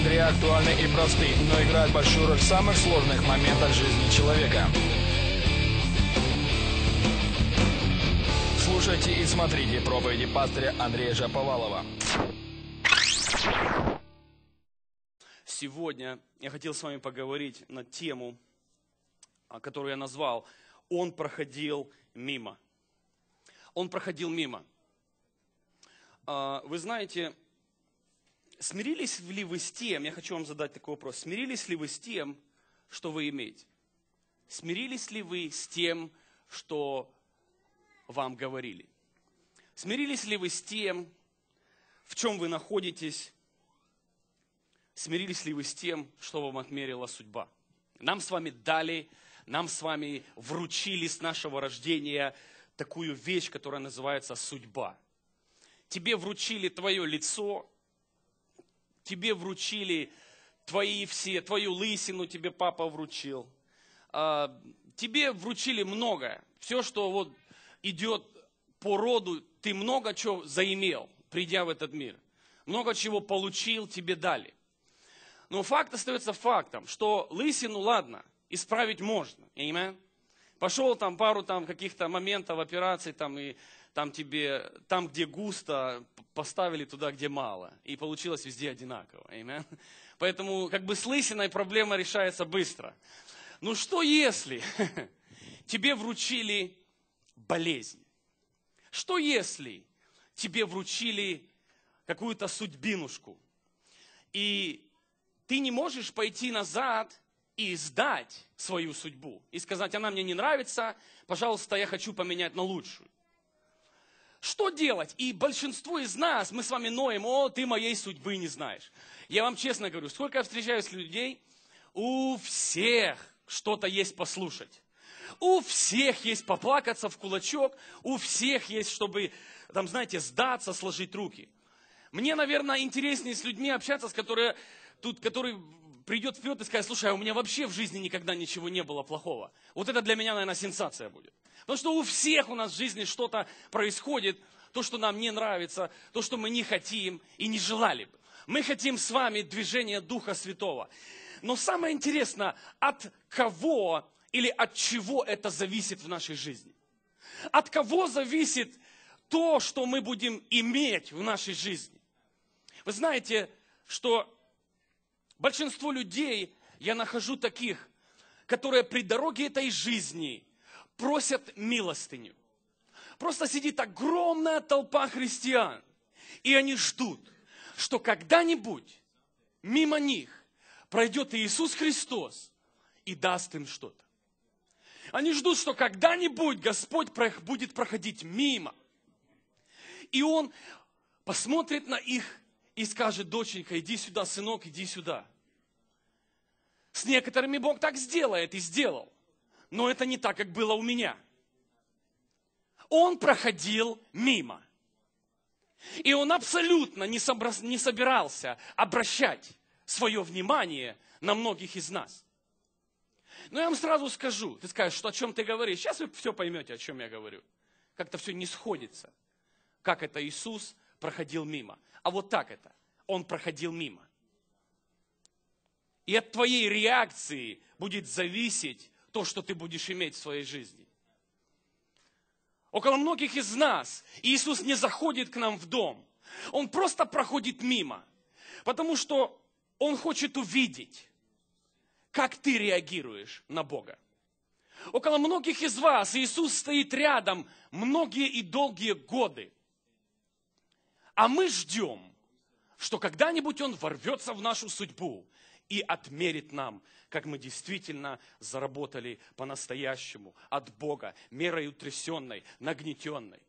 Андрея актуальны и просты, но играют большую роль в самых сложных моментах жизни человека. Слушайте и смотрите проповеди пастыря Андрея Жаповалова. Сегодня я хотел с вами поговорить на тему, а, которую я назвал «Он проходил мимо». Он проходил мимо. А, вы знаете, смирились ли вы с тем, я хочу вам задать такой вопрос, смирились ли вы с тем, что вы имеете? Смирились ли вы с тем, что вам говорили? Смирились ли вы с тем, в чем вы находитесь? Смирились ли вы с тем, что вам отмерила судьба? Нам с вами дали, нам с вами вручили с нашего рождения такую вещь, которая называется судьба. Тебе вручили твое лицо, тебе вручили твои все, твою лысину тебе папа вручил. А, тебе вручили многое. Все, что вот идет по роду, ты много чего заимел, придя в этот мир. Много чего получил, тебе дали. Но факт остается фактом, что лысину, ладно, исправить можно. Понимаешь? Пошел там пару там каких-то моментов, операций там и там тебе, там, где густо, поставили туда, где мало. И получилось везде одинаково. Amen? Поэтому как бы с лысиной проблема решается быстро. Ну что если тебе вручили болезнь? Что если тебе вручили какую-то судьбинушку? И ты не можешь пойти назад и сдать свою судьбу. И сказать, она мне не нравится, пожалуйста, я хочу поменять на лучшую. Что делать? И большинство из нас, мы с вами ноем, о, ты моей судьбы не знаешь. Я вам честно говорю, сколько я встречаюсь людей, у всех что-то есть послушать. У всех есть поплакаться в кулачок, у всех есть, чтобы, там, знаете, сдаться, сложить руки. Мне, наверное, интереснее с людьми общаться, с которые, тут, которые придет вперед и скажет, слушай, а у меня вообще в жизни никогда ничего не было плохого. Вот это для меня, наверное, сенсация будет. Потому что у всех у нас в жизни что-то происходит, то, что нам не нравится, то, что мы не хотим и не желали бы. Мы хотим с вами движение Духа Святого. Но самое интересное, от кого или от чего это зависит в нашей жизни? От кого зависит то, что мы будем иметь в нашей жизни? Вы знаете, что большинство людей я нахожу таких, которые при дороге этой жизни просят милостыню. Просто сидит огромная толпа христиан, и они ждут, что когда-нибудь мимо них пройдет Иисус Христос и даст им что-то. Они ждут, что когда-нибудь Господь будет проходить мимо, и Он посмотрит на их и скажет, доченька, иди сюда, сынок, иди сюда. С некоторыми Бог так сделает и сделал. Но это не так, как было у меня. Он проходил мимо. И он абсолютно не, собрас, не собирался обращать свое внимание на многих из нас. Но я вам сразу скажу, ты скажешь, что о чем ты говоришь. Сейчас вы все поймете, о чем я говорю. Как-то все не сходится. Как это Иисус проходил мимо а вот так это. Он проходил мимо. И от твоей реакции будет зависеть то, что ты будешь иметь в своей жизни. Около многих из нас Иисус не заходит к нам в дом. Он просто проходит мимо. Потому что Он хочет увидеть, как ты реагируешь на Бога. Около многих из вас Иисус стоит рядом многие и долгие годы. А мы ждем, что когда-нибудь он ворвется в нашу судьбу и отмерит нам, как мы действительно заработали по-настоящему от Бога, мерой утрясенной, нагнетенной.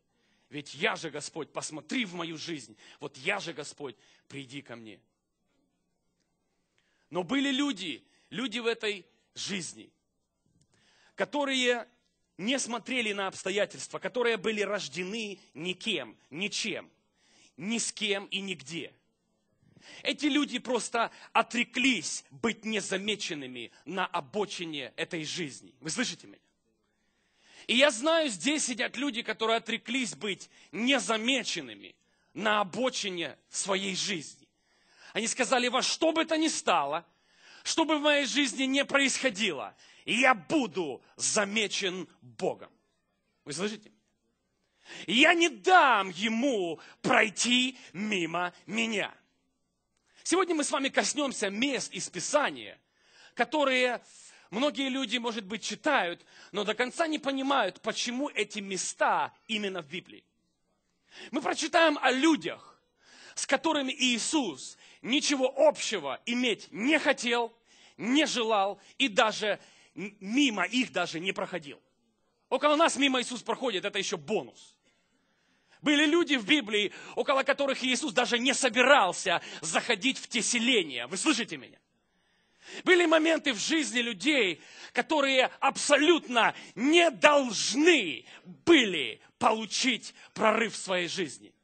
Ведь я же, Господь, посмотри в мою жизнь. Вот я же, Господь, приди ко мне. Но были люди, люди в этой жизни, которые не смотрели на обстоятельства, которые были рождены никем, ничем – ни с кем и нигде. Эти люди просто отреклись быть незамеченными на обочине этой жизни. Вы слышите меня? И я знаю, здесь сидят люди, которые отреклись быть незамеченными на обочине своей жизни. Они сказали, во что бы это ни стало, что бы в моей жизни не происходило, я буду замечен Богом. Вы слышите? меня? Я не дам ему пройти мимо меня. Сегодня мы с вами коснемся мест из Писания, которые многие люди, может быть, читают, но до конца не понимают, почему эти места именно в Библии. Мы прочитаем о людях, с которыми Иисус ничего общего иметь не хотел, не желал и даже мимо их даже не проходил. Около нас мимо Иисус проходит, это еще бонус. Были люди в Библии, около которых Иисус даже не собирался заходить в те селения. Вы слышите меня? Были моменты в жизни людей, которые абсолютно не должны были получить прорыв в своей жизни.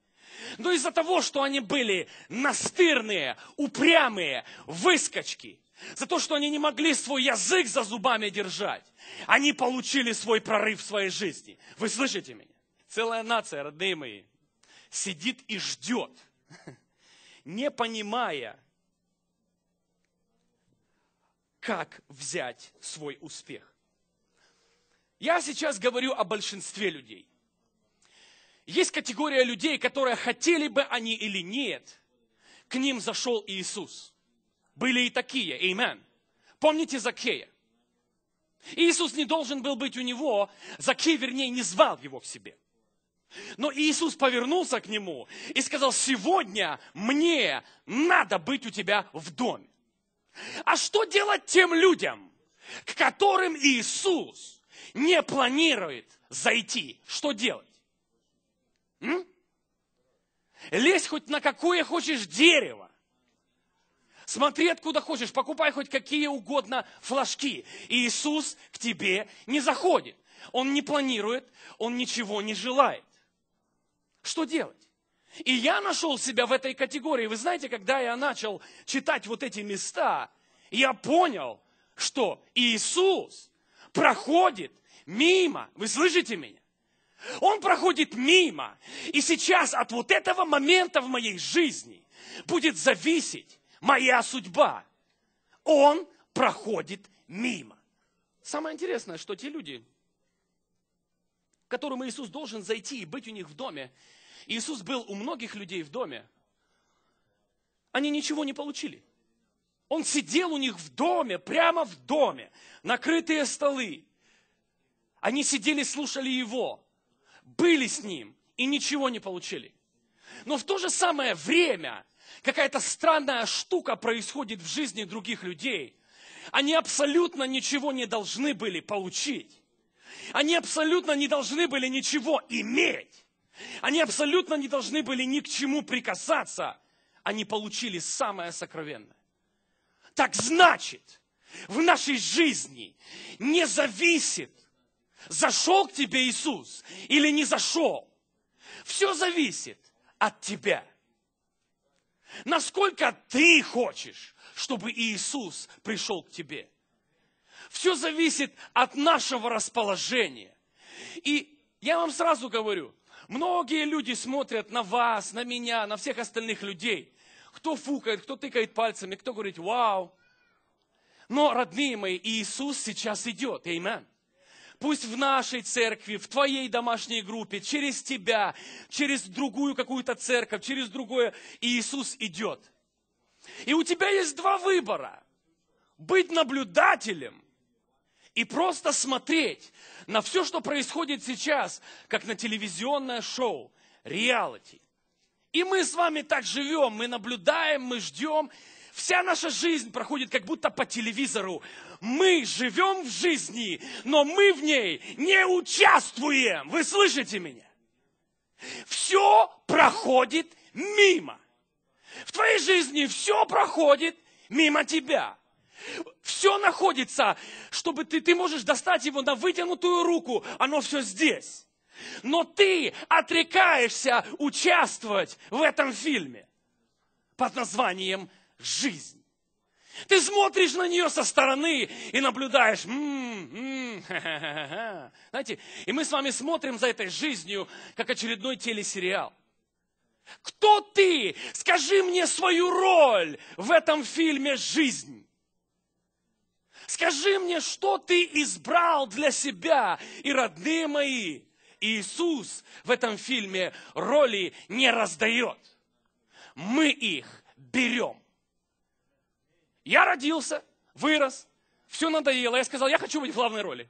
Но из-за того, что они были настырные, упрямые, выскочки, за то, что они не могли свой язык за зубами держать, они получили свой прорыв в своей жизни. Вы слышите меня? Целая нация, родные мои, сидит и ждет, не понимая, как взять свой успех. Я сейчас говорю о большинстве людей. Есть категория людей, которые хотели бы они или нет, к ним зашел Иисус. Были и такие, Аминь. Помните Закея? Иисус не должен был быть у него, Закей, вернее, не звал его к себе. Но Иисус повернулся к нему и сказал, сегодня мне надо быть у тебя в доме. А что делать тем людям, к которым Иисус не планирует зайти? Что делать? М? Лезь хоть на какое хочешь дерево. Смотри, откуда хочешь, покупай хоть какие угодно флажки. И Иисус к тебе не заходит. Он не планирует, он ничего не желает. Что делать? И я нашел себя в этой категории. Вы знаете, когда я начал читать вот эти места, я понял, что Иисус проходит мимо. Вы слышите меня? Он проходит мимо. И сейчас от вот этого момента в моей жизни будет зависеть, моя судьба. Он проходит мимо. Самое интересное, что те люди, к которым Иисус должен зайти и быть у них в доме, Иисус был у многих людей в доме, они ничего не получили. Он сидел у них в доме, прямо в доме, накрытые столы. Они сидели, слушали его, были с ним и ничего не получили. Но в то же самое время – Какая-то странная штука происходит в жизни других людей. Они абсолютно ничего не должны были получить. Они абсолютно не должны были ничего иметь. Они абсолютно не должны были ни к чему прикасаться. Они получили самое сокровенное. Так значит, в нашей жизни не зависит, зашел к тебе Иисус или не зашел. Все зависит от тебя. Насколько ты хочешь, чтобы Иисус пришел к тебе? Все зависит от нашего расположения. И я вам сразу говорю, многие люди смотрят на вас, на меня, на всех остальных людей. Кто фукает, кто тыкает пальцами, кто говорит «Вау!» Но, родные мои, Иисус сейчас идет. Аминь. Пусть в нашей церкви, в твоей домашней группе, через тебя, через другую какую-то церковь, через другое Иисус идет. И у тебя есть два выбора. Быть наблюдателем и просто смотреть на все, что происходит сейчас, как на телевизионное шоу, реалити. И мы с вами так живем, мы наблюдаем, мы ждем, Вся наша жизнь проходит как будто по телевизору. Мы живем в жизни, но мы в ней не участвуем. Вы слышите меня? Все проходит мимо. В твоей жизни все проходит мимо тебя. Все находится, чтобы ты, ты можешь достать его на вытянутую руку, оно все здесь. Но ты отрекаешься участвовать в этом фильме под названием жизнь. Ты смотришь на нее со стороны и наблюдаешь. М-м-м, Знаете, и мы с вами смотрим за этой жизнью, как очередной телесериал. Кто ты? Скажи мне свою роль в этом фильме «Жизнь». Скажи мне, что ты избрал для себя и родные мои. Иисус в этом фильме роли не раздает. Мы их берем. Я родился, вырос, все надоело. Я сказал, я хочу быть в главной роли.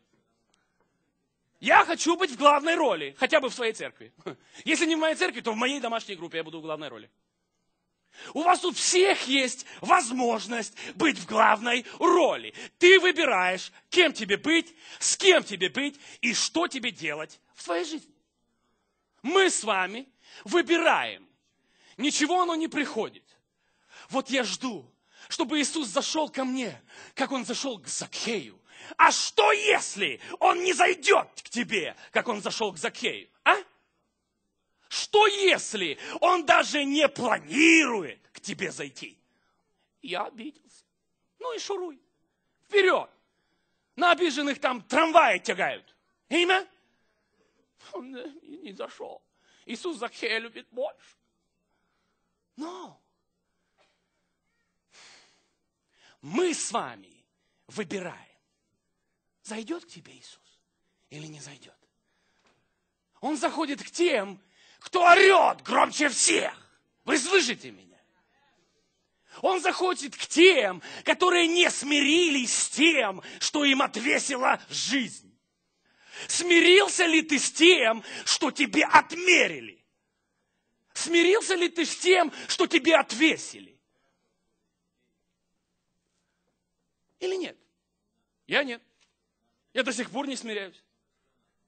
Я хочу быть в главной роли, хотя бы в своей церкви. Если не в моей церкви, то в моей домашней группе я буду в главной роли. У вас у всех есть возможность быть в главной роли. Ты выбираешь, кем тебе быть, с кем тебе быть и что тебе делать в своей жизни. Мы с вами выбираем. Ничего оно не приходит. Вот я жду, чтобы Иисус зашел ко мне, как он зашел к Закхею. А что если он не зайдет к тебе, как он зашел к Закхею? А? Что если он даже не планирует к тебе зайти? Я обиделся. Ну и шуруй. Вперед. На обиженных там трамваи тягают. Имя? Он не зашел. Иисус Захея любит больше. Но мы с вами выбираем. Зайдет к тебе Иисус или не зайдет? Он заходит к тем, кто орет громче всех. Вы слышите меня? Он заходит к тем, которые не смирились с тем, что им отвесила жизнь. Смирился ли ты с тем, что тебе отмерили? Смирился ли ты с тем, что тебе отвесили? или нет? Я нет. Я до сих пор не смиряюсь.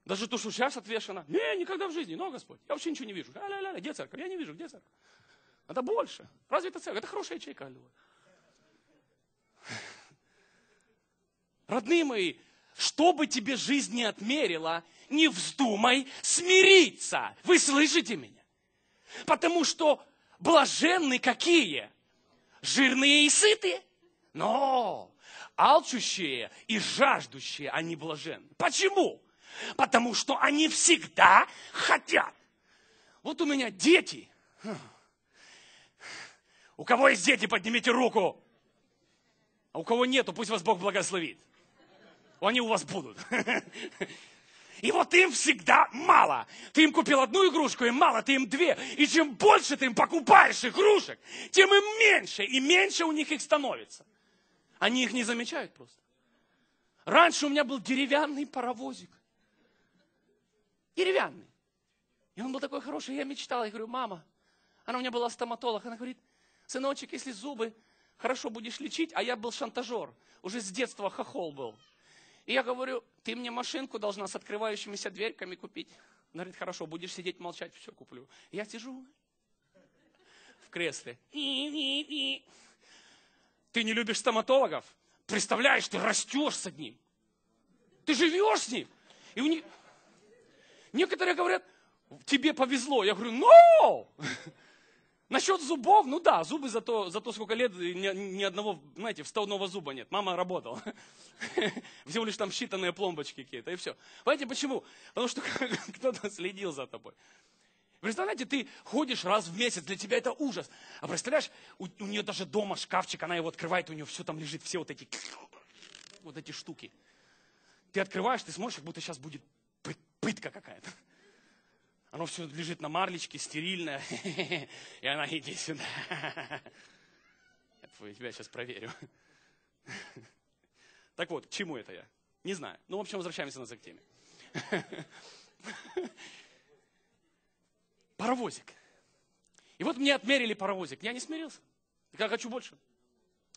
Даже то, что сейчас отвешено. Не, никогда в жизни. Но, Господь, я вообще ничего не вижу. ля ля ля где церковь? Я не вижу, где церковь? Это больше. Разве это церковь? Это хорошая ячейка, аллилуйя. Родные мои, что бы тебе жизнь не отмерила, не вздумай смириться. Вы слышите меня? Потому что блаженны какие? Жирные и сытые? Но алчущие и жаждущие, они а блажен. Почему? Потому что они всегда хотят. Вот у меня дети. У кого есть дети, поднимите руку. А у кого нету, пусть вас Бог благословит. Они у вас будут. И вот им всегда мало. Ты им купил одну игрушку, и мало, ты им две. И чем больше ты им покупаешь игрушек, тем им меньше, и меньше у них их становится. Они их не замечают просто. Раньше у меня был деревянный паровозик. Деревянный. И он был такой хороший, я мечтал, Я говорю, мама, она у меня была стоматолог. Она говорит, сыночек, если зубы хорошо будешь лечить, а я был шантажер, уже с детства хохол был. И я говорю, ты мне машинку должна с открывающимися дверьками купить. Она говорит, хорошо, будешь сидеть молчать, все куплю. Я сижу в кресле. И -и -и. Ты не любишь стоматологов? Представляешь, ты растешь с одним. Ты живешь с ним. И у них... Некоторые говорят, тебе повезло. Я говорю, no! Насчет зубов, ну да, зубы за то, за то сколько лет, ни, ни одного, знаете, вставного зуба нет. Мама работала. Всего лишь там считанные пломбочки какие-то, и все. Понимаете, почему? Потому что кто-то следил за тобой. Представляете, ты ходишь раз в месяц, для тебя это ужас. А представляешь, у, у нее даже дома шкафчик, она его открывает, у нее все там лежит, все вот эти, вот эти штуки. Ты открываешь, ты смотришь, как будто сейчас будет пытка какая-то. Оно все лежит на марлечке, стерильное. И она, иди сюда. Я тебя сейчас проверю. Так вот, к чему это я? Не знаю. Ну, в общем, возвращаемся назад к теме паровозик. И вот мне отмерили паровозик. Я не смирился. Я хочу больше.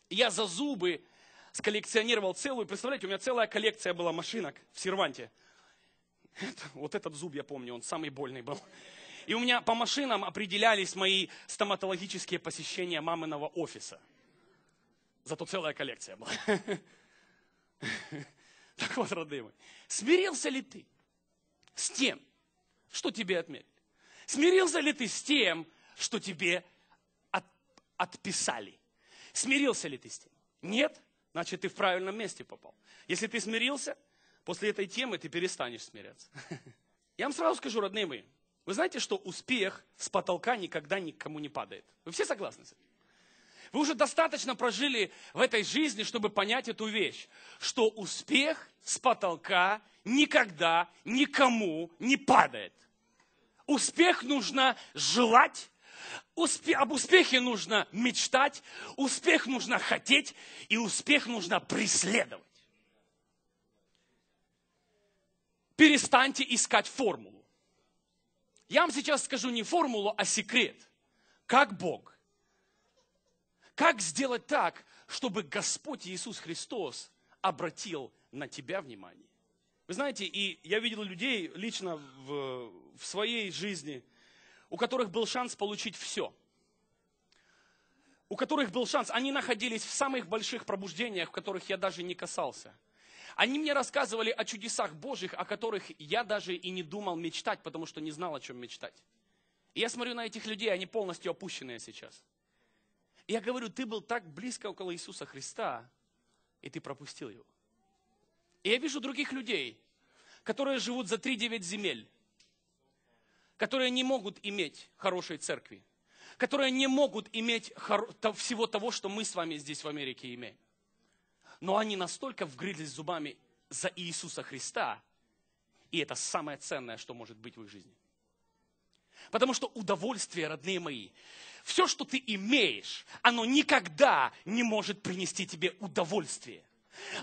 я за зубы сколлекционировал целую. Представляете, у меня целая коллекция была машинок в серванте. Это, вот этот зуб, я помню, он самый больный был. И у меня по машинам определялись мои стоматологические посещения маминого офиса. Зато целая коллекция была. Так вот, родные мои, смирился ли ты с тем, что тебе отмерили? Смирился ли ты с тем, что тебе от, отписали? Смирился ли ты с тем? Нет? Значит, ты в правильном месте попал. Если ты смирился, после этой темы ты перестанешь смиряться. Я вам сразу скажу, родные мои, вы знаете, что успех с потолка никогда никому не падает? Вы все согласны с этим? Вы уже достаточно прожили в этой жизни, чтобы понять эту вещь, что успех с потолка никогда никому не падает. Успех нужно желать, успе... об успехе нужно мечтать, успех нужно хотеть и успех нужно преследовать. Перестаньте искать формулу. Я вам сейчас скажу не формулу, а секрет. Как Бог. Как сделать так, чтобы Господь Иисус Христос обратил на тебя внимание? Вы знаете, и я видел людей лично в, в своей жизни, у которых был шанс получить все. У которых был шанс, они находились в самых больших пробуждениях, в которых я даже не касался. Они мне рассказывали о чудесах Божьих, о которых я даже и не думал мечтать, потому что не знал, о чем мечтать. И я смотрю на этих людей, они полностью опущенные сейчас. И я говорю, ты был так близко около Иисуса Христа, и ты пропустил его. И я вижу других людей, которые живут за 3-9 земель, которые не могут иметь хорошей церкви, которые не могут иметь всего того, что мы с вами здесь в Америке имеем. Но они настолько вгрылись зубами за Иисуса Христа, и это самое ценное, что может быть в их жизни. Потому что удовольствие, родные мои, все, что ты имеешь, оно никогда не может принести тебе удовольствие.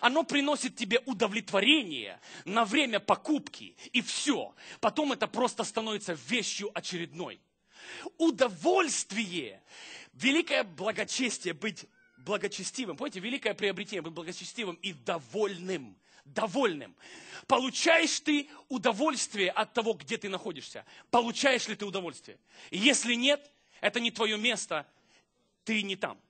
Оно приносит тебе удовлетворение на время покупки, и все. Потом это просто становится вещью очередной. Удовольствие, великое благочестие быть благочестивым. Помните, великое приобретение быть благочестивым и довольным. Довольным. Получаешь ты удовольствие от того, где ты находишься? Получаешь ли ты удовольствие? Если нет, это не твое место, ты не там.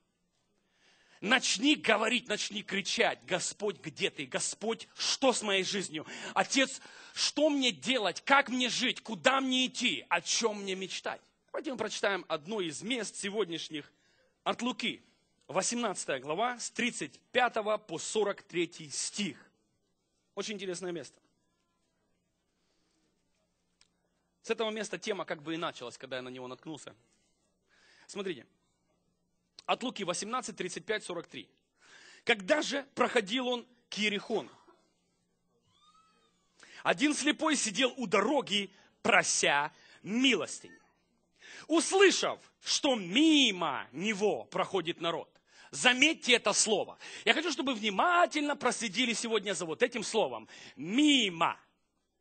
Начни говорить, начни кричать. Господь, где ты? Господь, что с моей жизнью? Отец, что мне делать? Как мне жить? Куда мне идти? О чем мне мечтать? Давайте мы прочитаем одно из мест сегодняшних от Луки. 18 глава с 35 по 43 стих. Очень интересное место. С этого места тема как бы и началась, когда я на него наткнулся. Смотрите, от Луки 18, 35, 43. Когда же проходил он к Ерехону? Один слепой сидел у дороги, прося милостынь. Услышав, что мимо него проходит народ, Заметьте это слово. Я хочу, чтобы внимательно проследили сегодня за вот этим словом. Мимо.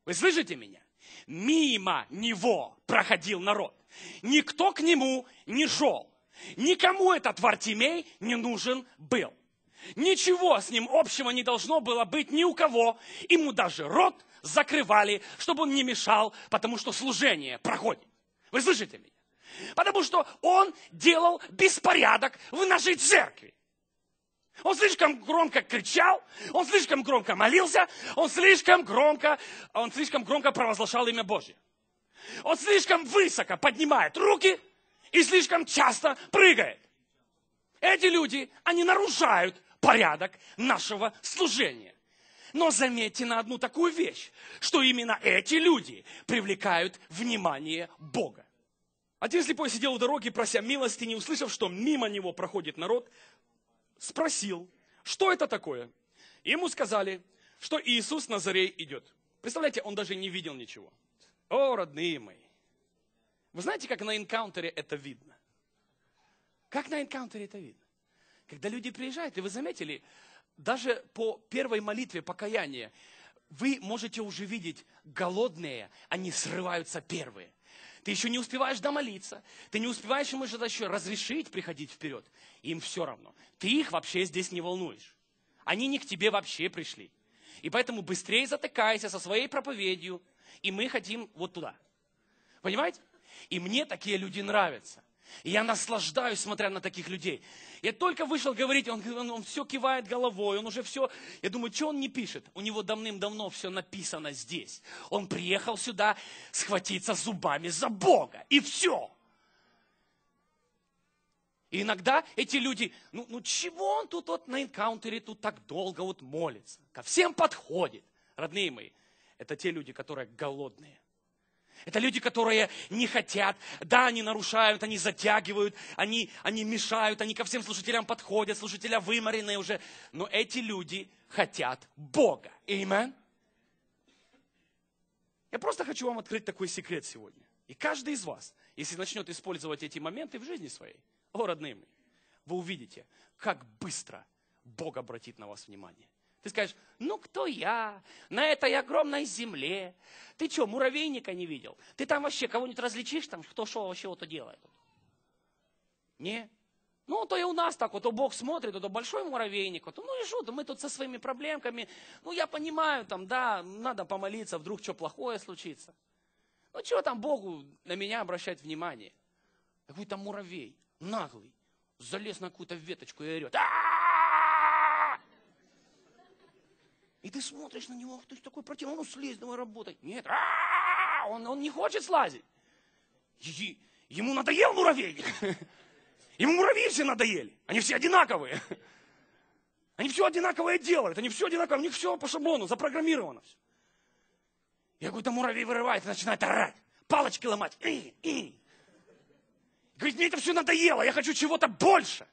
Вы слышите меня? Мимо него проходил народ. Никто к нему не шел. Никому этот Вартимей не нужен был. Ничего с ним общего не должно было быть ни у кого. Ему даже рот закрывали, чтобы он не мешал, потому что служение проходит. Вы слышите меня? Потому что он делал беспорядок в нашей церкви. Он слишком громко кричал, он слишком громко молился, он слишком громко, он слишком громко провозглашал имя Божье. Он слишком высоко поднимает руки – и слишком часто прыгает. Эти люди, они нарушают порядок нашего служения. Но заметьте на одну такую вещь, что именно эти люди привлекают внимание Бога. Один слепой сидел у дороги, прося милости, не услышав, что мимо него проходит народ, спросил, что это такое? Ему сказали, что Иисус Назарей идет. Представляете, он даже не видел ничего. О, родные мои, вы знаете, как на энкаунтере это видно? Как на энкаунтере это видно? Когда люди приезжают, и вы заметили, даже по первой молитве покаяния, вы можете уже видеть, голодные, они срываются первые. Ты еще не успеваешь домолиться, ты не успеваешь им что-то еще разрешить приходить вперед. Им все равно. Ты их вообще здесь не волнуешь. Они не к тебе вообще пришли. И поэтому быстрее затыкайся со своей проповедью, и мы хотим вот туда. Понимаете? И мне такие люди нравятся. И я наслаждаюсь, смотря на таких людей. Я только вышел говорить, он, он, он все кивает головой, он уже все... Я думаю, что он не пишет? У него давным-давно все написано здесь. Он приехал сюда схватиться зубами за Бога. И все. И иногда эти люди, ну, ну чего он тут вот на энкаунтере тут так долго вот молится? Ко всем подходит. Родные мои, это те люди, которые голодные. Это люди, которые не хотят, да, они нарушают, они затягивают, они, они мешают, они ко всем слушателям подходят, слушателя выморенные уже. Но эти люди хотят Бога. Amen. Я просто хочу вам открыть такой секрет сегодня. И каждый из вас, если начнет использовать эти моменты в жизни своей, о, родные мои, вы увидите, как быстро Бог обратит на вас внимание. Ты скажешь, ну кто я на этой огромной земле? Ты что, муравейника не видел? Ты там вообще кого-нибудь различишь, там, кто что вообще вот делает? Не? Ну, то и у нас так, вот то Бог смотрит, то большой муравейник, то ну и что, мы тут со своими проблемками, ну я понимаю, там, да, надо помолиться, вдруг что плохое случится. Ну, чего там Богу на меня обращать внимание? Какой-то муравей, наглый, залез на какую-то веточку и орет. А-а-а! И ты смотришь на него, ты такой противный, ну слезь, давай работать. Нет, он, он не хочет слазить. Е ему надоел муравей. Ему муравьи все надоели. Они все одинаковые. Они все одинаковое делают. Они все одинаковое. У них все по шаблону, запрограммировано все. Я говорю, да муравей вырывает и начинает орать. Палочки ломать. И, и. Говорит, мне это все надоело. Я хочу чего-то больше.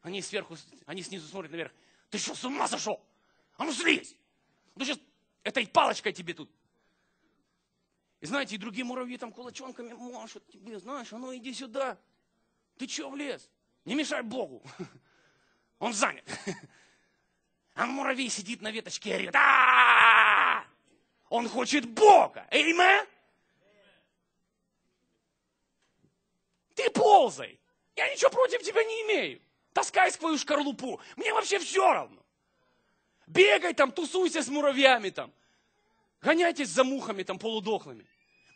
Они сверху, они снизу смотрят наверх. Ты что, с ума сошел? А ну слезь! Ну сейчас этой палочкой тебе тут. И знаете, и другие муравьи там кулачонками машут тебе, знаешь, а ну иди сюда. Ты че в лес? Не мешай Богу. Он занят. А муравей сидит на веточке и орет. а Он хочет Бога. Эйме? Ты ползай. Я ничего против тебя не имею. Таскай свою шкарлупу. Мне вообще все равно. Бегай там, тусуйся с муравьями там. Гоняйтесь за мухами там полудохлыми.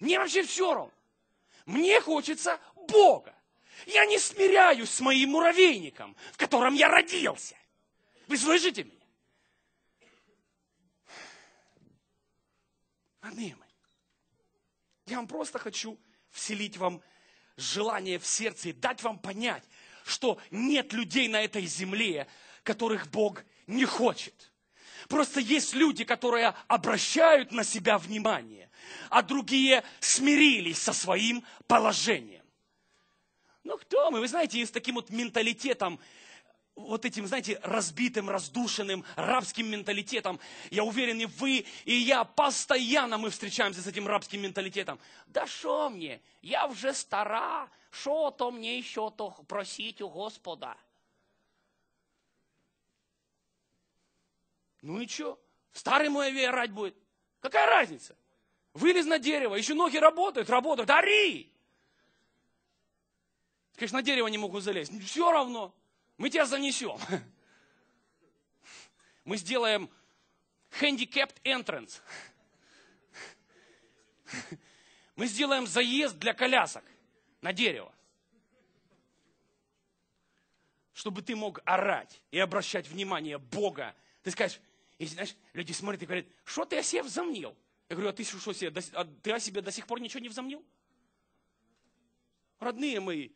Мне вообще все равно. Мне хочется Бога. Я не смиряюсь с моим муравейником, в котором я родился. Вы слышите меня? Родные мои, я вам просто хочу вселить вам желание в сердце и дать вам понять, что нет людей на этой земле, которых Бог не хочет. Просто есть люди, которые обращают на себя внимание, а другие смирились со своим положением. Ну кто мы? Вы знаете, с таким вот менталитетом, вот этим, знаете, разбитым, раздушенным, рабским менталитетом. Я уверен, и вы, и я постоянно мы встречаемся с этим рабским менталитетом. Да что мне? Я уже стара. что то мне еще то просить у Господа? Ну и что? Старый мой овей орать будет. Какая разница? Вылез на дерево, еще ноги работают, работают, ори! Конечно, на дерево не могу залезть. Все равно, мы тебя занесем. Мы сделаем handicapped entrance. Мы сделаем заезд для колясок на дерево. Чтобы ты мог орать и обращать внимание Бога. Ты скажешь, и, знаешь, люди смотрят и говорят, что ты о себе взомнил? Я говорю, а ты что себе, до, а ты о себе до сих пор ничего не взомнил? Родные мои,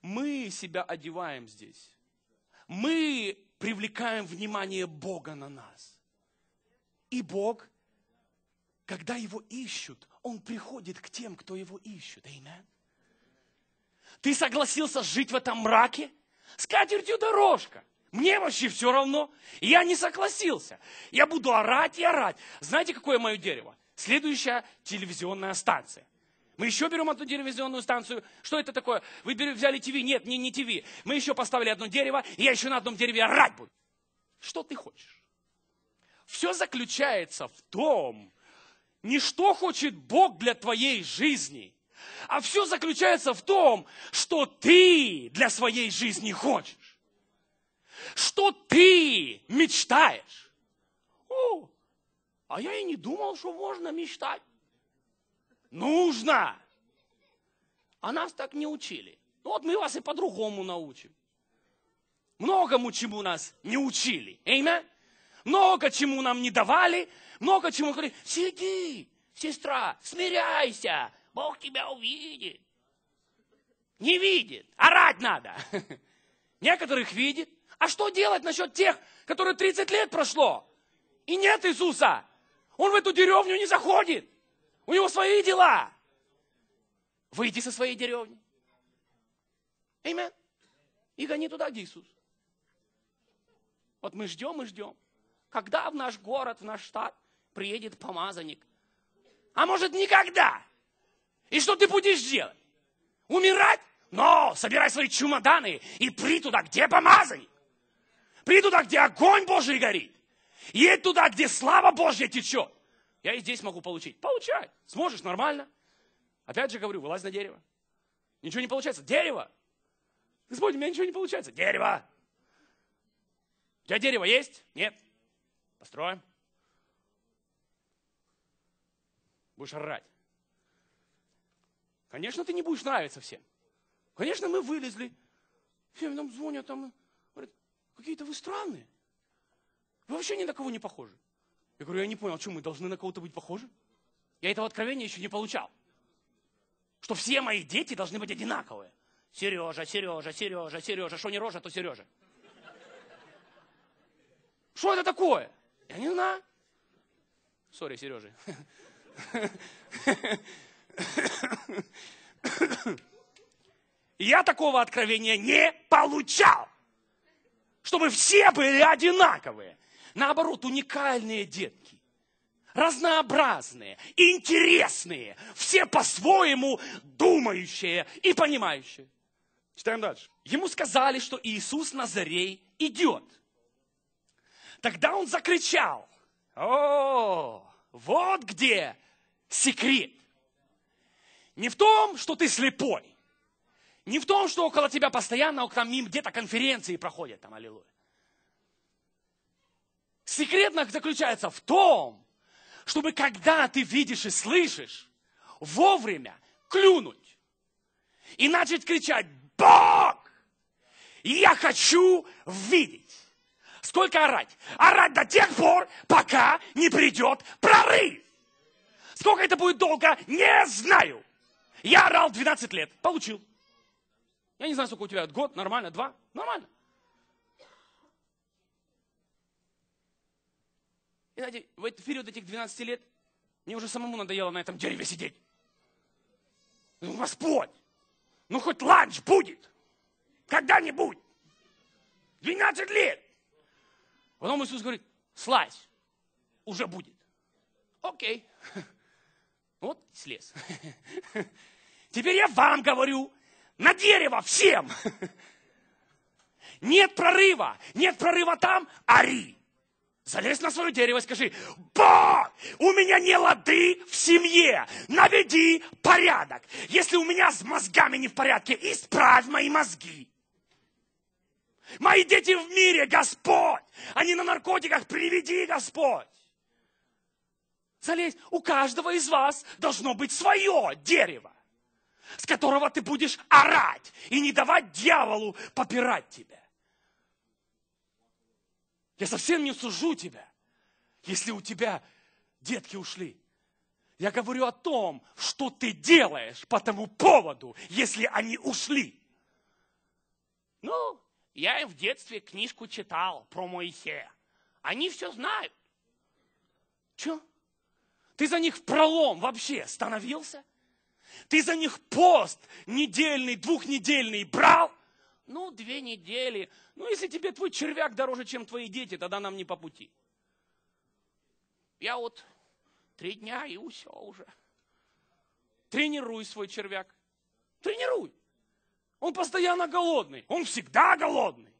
мы себя одеваем здесь. Мы привлекаем внимание Бога на нас. И Бог, когда его ищут, он приходит к тем, кто его ищет. Аминь. Ты согласился жить в этом мраке? С катертью дорожка. Мне вообще все равно. я не согласился. Я буду орать и орать. Знаете, какое мое дерево? Следующая телевизионная станция. Мы еще берем одну телевизионную станцию. Что это такое? Вы взяли ТВ? Нет, не, не ТВ. Мы еще поставили одно дерево, и я еще на одном дереве орать буду. Что ты хочешь? Все заключается в том, не что хочет Бог для твоей жизни, а все заключается в том, что ты для своей жизни хочешь что ты мечтаешь. О, а я и не думал, что можно мечтать. Нужно. А нас так не учили. Ну вот мы вас и по-другому научим. Многому чему нас не учили. Имя? Много чему нам не давали, много чему говорили, сиди, сестра, смиряйся, Бог тебя увидит. Не видит, орать надо. Некоторых видит, а что делать насчет тех, которые 30 лет прошло? И нет Иисуса. Он в эту деревню не заходит. У него свои дела. Выйди со своей деревни. Аминь. И гони туда, где Иисус. Вот мы ждем и ждем. Когда в наш город, в наш штат приедет помазанник? А может, никогда? И что ты будешь делать? Умирать? Но собирай свои чемоданы и при туда, где помазанник. Приди туда, где огонь Божий горит. Едь туда, где слава Божья течет. Я и здесь могу получить. Получай. Сможешь, нормально. Опять же говорю, вылазь на дерево. Ничего не получается. Дерево. Господи, у меня ничего не получается. Дерево. У тебя дерево есть? Нет. Построим. Будешь орать. Конечно, ты не будешь нравиться всем. Конечно, мы вылезли. Всем нам звонят, там какие-то вы странные. Вы вообще ни на кого не похожи. Я говорю, я не понял, что мы должны на кого-то быть похожи? Я этого откровения еще не получал. Что все мои дети должны быть одинаковые. Сережа, Сережа, Сережа, Сережа, что не рожа, то Сережа. Что это такое? Я не знаю. Сори, Сережи. Я такого откровения не получал чтобы все были одинаковые. Наоборот, уникальные детки, разнообразные, интересные, все по-своему думающие и понимающие. Читаем дальше. Ему сказали, что Иисус Назарей идет. Тогда он закричал, о, вот где секрет. Не в том, что ты слепой, не в том, что около тебя постоянно, там мимо где-то конференции проходят, там, аллилуйя. Секрет заключается в том, чтобы когда ты видишь и слышишь, вовремя клюнуть и начать кричать «Бог! Я хочу видеть!» Сколько орать? Орать до тех пор, пока не придет прорыв. Сколько это будет долго, не знаю. Я орал 12 лет, получил. Я не знаю, сколько у тебя, год, нормально, два, нормально. И знаете, в период этих 12 лет мне уже самому надоело на этом дереве сидеть. Ну, Господь, ну хоть ланч будет, когда-нибудь. 12 лет. Потом Иисус говорит, слазь, уже будет. Окей. Вот слез. Теперь я вам говорю, на дерево всем. Нет прорыва, нет прорыва там, Ари, Залезь на свое дерево и скажи, Бог, у меня не лады в семье, наведи порядок. Если у меня с мозгами не в порядке, исправь мои мозги. Мои дети в мире, Господь, они на наркотиках, приведи, Господь. Залезь, у каждого из вас должно быть свое дерево с которого ты будешь орать и не давать дьяволу попирать тебя. Я совсем не сужу тебя, если у тебя детки ушли. Я говорю о том, что ты делаешь по тому поводу, если они ушли. Ну, я и в детстве книжку читал про Моисея. Они все знают. Че? Ты за них в пролом вообще становился? Ты за них пост недельный, двухнедельный брал? Ну, две недели. Ну, если тебе твой червяк дороже, чем твои дети, тогда нам не по пути. Я вот три дня и все уже. Тренируй свой червяк. Тренируй. Он постоянно голодный. Он всегда голодный.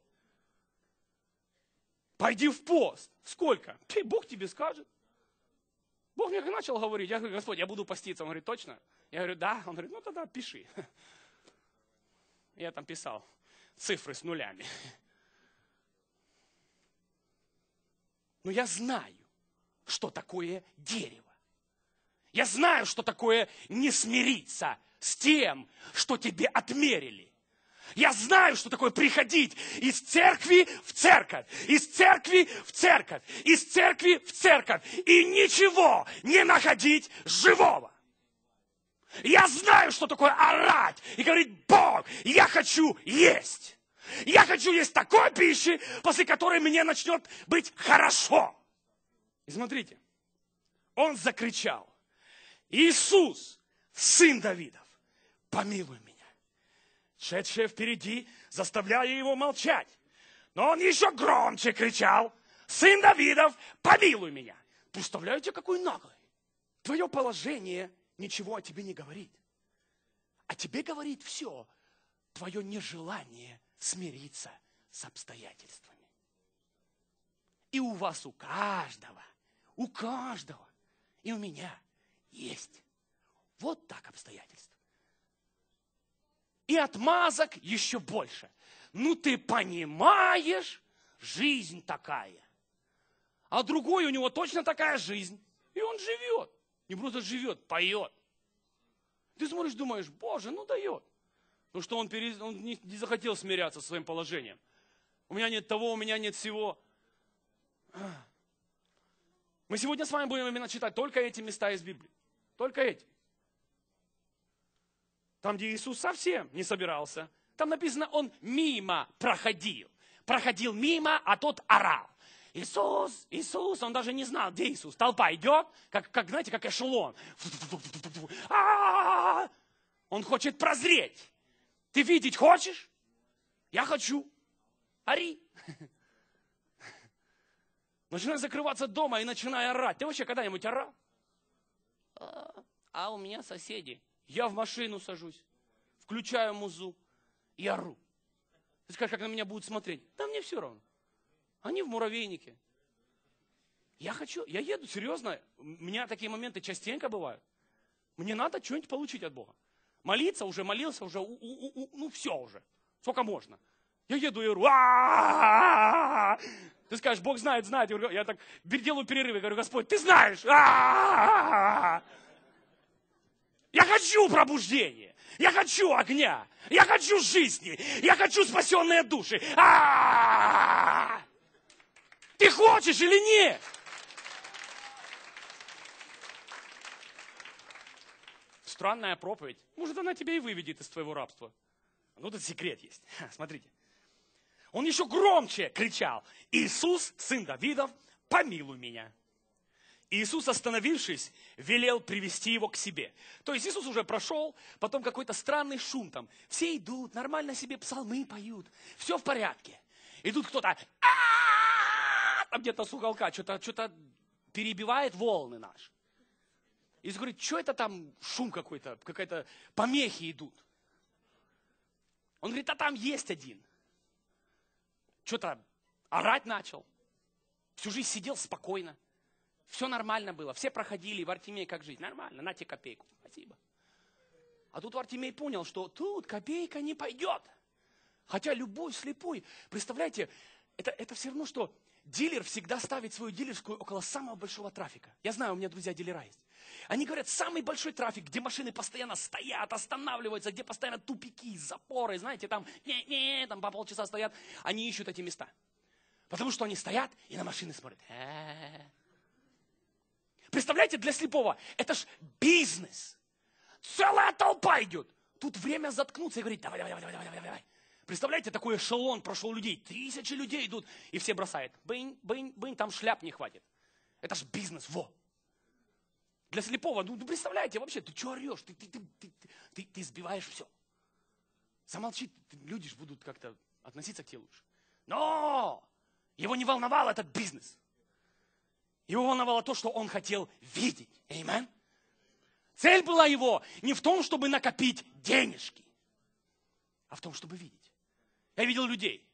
Пойди в пост. Сколько? Ты, Бог тебе скажет. Бог мне начал говорить. Я говорю, Господь, я буду поститься. Он говорит, точно? Я говорю, да. Он говорит, ну тогда пиши. Я там писал цифры с нулями. Но я знаю, что такое дерево. Я знаю, что такое не смириться с тем, что тебе отмерили. Я знаю, что такое приходить из церкви в церковь, из церкви в церковь, из церкви в церковь и ничего не находить живого. Я знаю, что такое орать и говорить, Бог, я хочу есть. Я хочу есть такой пищи, после которой мне начнет быть хорошо. И смотрите, он закричал, Иисус, сын Давидов, помилуй меня. Шедшие впереди заставляли его молчать. Но он еще громче кричал, сын Давидов, помилуй меня. Представляете, какой наглый? Твое положение – ничего о тебе не говорит. А тебе говорит все твое нежелание смириться с обстоятельствами. И у вас, у каждого, у каждого, и у меня есть вот так обстоятельства. И отмазок еще больше. Ну ты понимаешь, жизнь такая. А другой у него точно такая жизнь. И он живет. Не просто живет, поет. Ты смотришь, думаешь, Боже, ну дает. Ну что он, перез... он не, не захотел смиряться со своим положением. У меня нет того, у меня нет всего. Мы сегодня с вами будем именно читать только эти места из Библии. Только эти. Там, где Иисус совсем не собирался, там написано, он мимо проходил. Проходил мимо, а тот орал. Иисус, Иисус, он даже не знал, где Иисус. Толпа идет, как, как знаете, как эшелон. А -а -а он хочет прозреть. Ты видеть хочешь? Я хочу. Ари. Начинай закрываться дома и начинай орать. Ты вообще когда-нибудь орал? А, а у меня соседи. Я в машину сажусь, включаю музу и ору. Ты скажешь, как на меня будут смотреть? Да мне все равно. Они в муравейнике. Я хочу, я еду, серьезно, у меня такие моменты частенько бывают. Мне надо что-нибудь получить от Бога. Молиться уже, молился уже, у, у, у, ну все уже, сколько можно. Я еду и говорю, ты скажешь, Бог знает, знает. Я, говорю, я так делаю перерывы, говорю, Господь, ты знаешь. Я хочу пробуждения, я хочу огня, я хочу жизни, я хочу спасенные души. А-а-а! Ты хочешь или нет? Странная проповедь. Может, она тебя и выведет из твоего рабства. Ну, тут секрет есть. Смотрите. Он еще громче кричал. Иисус, сын Давидов, помилуй меня. Иисус, остановившись, велел привести его к себе. То есть Иисус уже прошел, потом какой-то странный шум там. Все идут, нормально себе псалмы поют, все в порядке. И тут кто-то, а там где-то с уголка что-то что перебивает волны наши. И говорит, что это там шум какой-то, какая-то помехи идут. Он говорит, а там есть один. Что-то орать начал. Всю жизнь сидел спокойно. Все нормально было. Все проходили в Артемии как жить. Нормально, на тебе копейку. Спасибо. А тут Артемий понял, что тут копейка не пойдет. Хотя любой слепой, представляете, это, это все равно, что дилер всегда ставит свою дилерскую около самого большого трафика. Я знаю, у меня друзья дилера есть. Они говорят, самый большой трафик, где машины постоянно стоят, останавливаются, где постоянно тупики, запоры, знаете, там, не, не, там по полчаса стоят. Они ищут эти места. Потому что они стоят и на машины смотрят. Представляете, для слепого, это ж бизнес. Целая толпа идет. Тут время заткнуться и говорить, давай, давай, давай, давай, давай, давай. Представляете, такой эшелон прошел людей. Тысячи людей идут, и все бросают. Бынь, бынь, бынь, там шляп не хватит. Это ж бизнес, во. Для слепого, ну, ну представляете, вообще, ты что орешь? Ты, ты, ты, ты, ты, ты сбиваешь все. Замолчи, люди ж будут как-то относиться к тебе лучше. Но его не волновал этот бизнес. Его волновало то, что он хотел видеть. Amen. Цель была его не в том, чтобы накопить денежки, а в том, чтобы видеть. Я видел людей,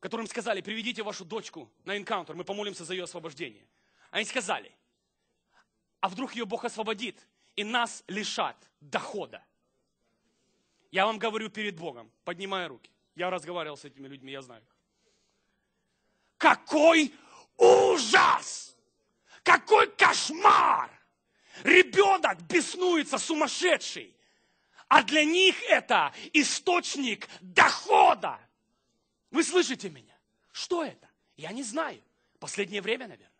которым сказали, приведите вашу дочку на энкаунтер, мы помолимся за ее освобождение. Они сказали, а вдруг ее Бог освободит, и нас лишат дохода. Я вам говорю перед Богом, поднимая руки. Я разговаривал с этими людьми, я знаю Какой ужас! Какой кошмар! Ребенок беснуется, сумасшедший. А для них это источник дохода. Вы слышите меня? Что это? Я не знаю. Последнее время, наверное.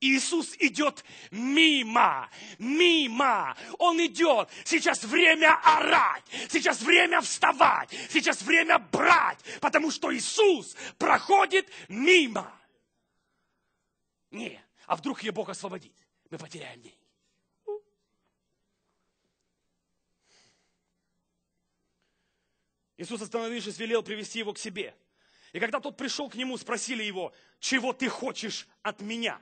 Иисус идет мимо, мимо. Он идет. Сейчас время орать, сейчас время вставать, сейчас время брать, потому что Иисус проходит мимо. Не, а вдруг ее Бог освободит? Мы потеряем деньги. Иисус, остановившись, велел привести его к себе. И когда тот пришел к нему, спросили его, чего ты хочешь от меня?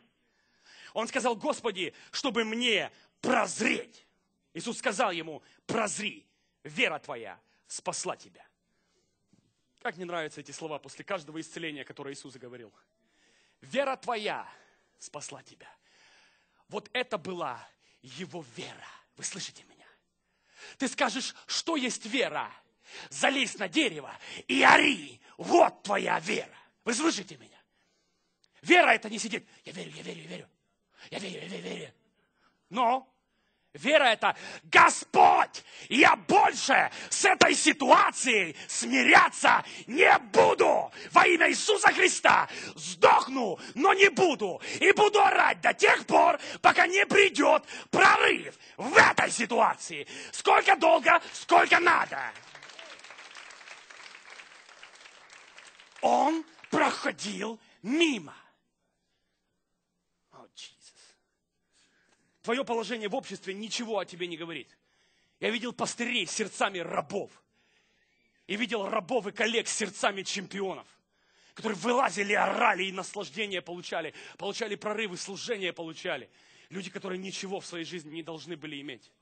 Он сказал, Господи, чтобы мне прозреть. Иисус сказал ему, прозри, вера твоя спасла тебя. Как мне нравятся эти слова после каждого исцеления, которое Иисус говорил. Вера твоя спасла тебя. Вот это была его вера. Вы слышите меня? Ты скажешь, что есть вера? залезь на дерево и ори, вот твоя вера. Вы слышите меня? Вера это не сидеть, я верю, я верю, я верю, я верю, я верю, я верю. Но вера это, Господь, я больше с этой ситуацией смиряться не буду. Во имя Иисуса Христа сдохну, но не буду. И буду орать до тех пор, пока не придет прорыв в этой ситуации. Сколько долго, сколько надо. Он проходил мимо. Oh, Jesus. Твое положение в обществе ничего о тебе не говорит. Я видел пастырей с сердцами рабов. И видел рабов и коллег с сердцами чемпионов которые вылазили, орали и наслаждение получали, получали прорывы, служение получали. Люди, которые ничего в своей жизни не должны были иметь.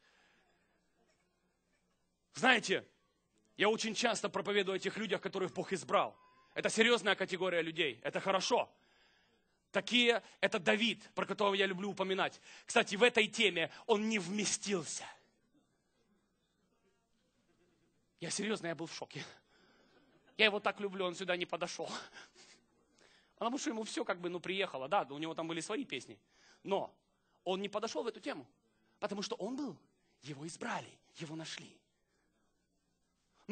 Знаете, я очень часто проповедую о тех людях, которых Бог избрал – это серьезная категория людей, это хорошо. Такие, это Давид, про которого я люблю упоминать. Кстати, в этой теме он не вместился. Я серьезно, я был в шоке. Я его так люблю, он сюда не подошел. Потому что ему все как бы, ну, приехало, да, у него там были свои песни. Но он не подошел в эту тему, потому что он был, его избрали, его нашли.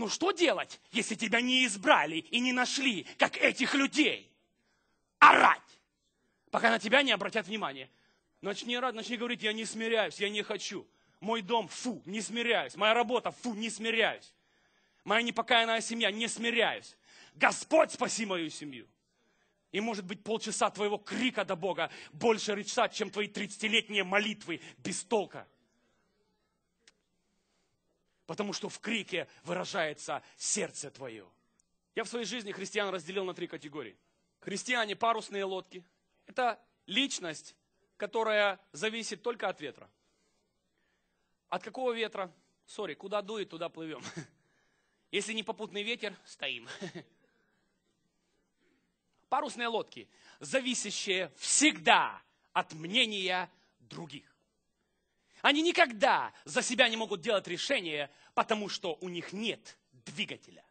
Ну что делать, если тебя не избрали и не нашли, как этих людей? Орать! Пока на тебя не обратят внимания. Начни орать, начни говорить, я не смиряюсь, я не хочу. Мой дом, фу, не смиряюсь. Моя работа, фу, не смиряюсь. Моя непокаянная семья, не смиряюсь. Господь, спаси мою семью. И может быть полчаса твоего крика до Бога больше рычат, чем твои 30-летние молитвы без толка потому что в крике выражается сердце твое. Я в своей жизни христиан разделил на три категории. Христиане парусные лодки. Это личность, которая зависит только от ветра. От какого ветра? Сори, куда дует, туда плывем. Если не попутный ветер, стоим. Парусные лодки, зависящие всегда от мнения других. Они никогда за себя не могут делать решения, потому что у них нет двигателя.